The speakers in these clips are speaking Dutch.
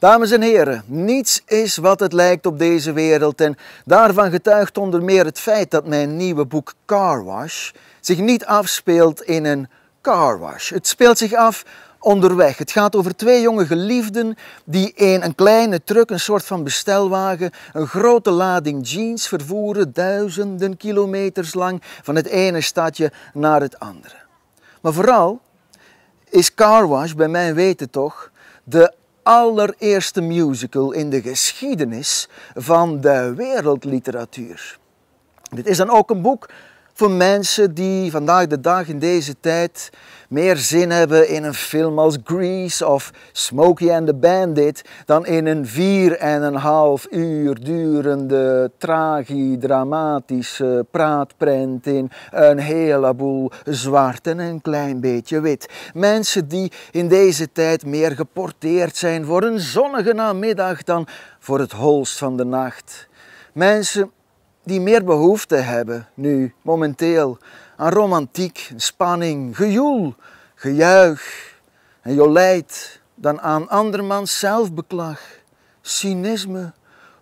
Dames en heren, niets is wat het lijkt op deze wereld en daarvan getuigt onder meer het feit dat mijn nieuwe boek Car Wash zich niet afspeelt in een car wash. Het speelt zich af onderweg. Het gaat over twee jonge geliefden die in een kleine truck, een soort van bestelwagen, een grote lading jeans vervoeren, duizenden kilometers lang, van het ene stadje naar het andere. Maar vooral is Car Wash, bij mijn weten toch, de allereerste musical in de geschiedenis van de wereldliteratuur. Dit is dan ook een boek voor mensen die vandaag de dag in deze tijd meer zin hebben in een film als Grease of Smokey and the Bandit dan in een vier en een half uur durende dramatische praatprent in een heleboel zwart en een klein beetje wit. Mensen die in deze tijd meer geporteerd zijn voor een zonnige namiddag dan voor het holst van de nacht. Mensen die meer behoefte hebben nu, momenteel, aan romantiek, spanning, gejoel, gejuich en jolijt dan aan andermans zelfbeklag, cynisme,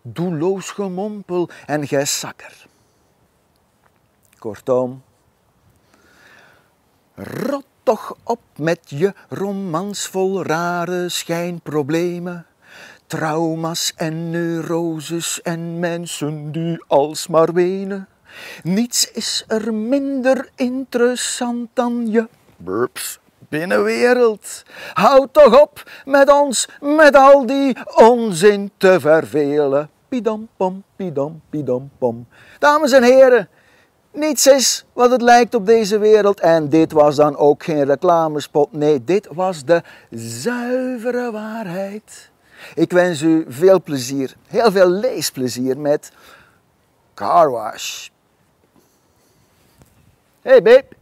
doelloos gemompel en zakker. Kortom, rot toch op met je romansvol rare schijnproblemen Trauma's en neuroses en mensen die alsmaar wenen. Niets is er minder interessant dan je burps binnenwereld. Houd toch op met ons, met al die onzin te vervelen. Pidam pom, pidam, pidam pom. Dames en heren, niets is wat het lijkt op deze wereld. En dit was dan ook geen reclamespot. Nee, dit was de zuivere waarheid. Ik wens u veel plezier, heel veel leesplezier met Car Wash. Hey babe!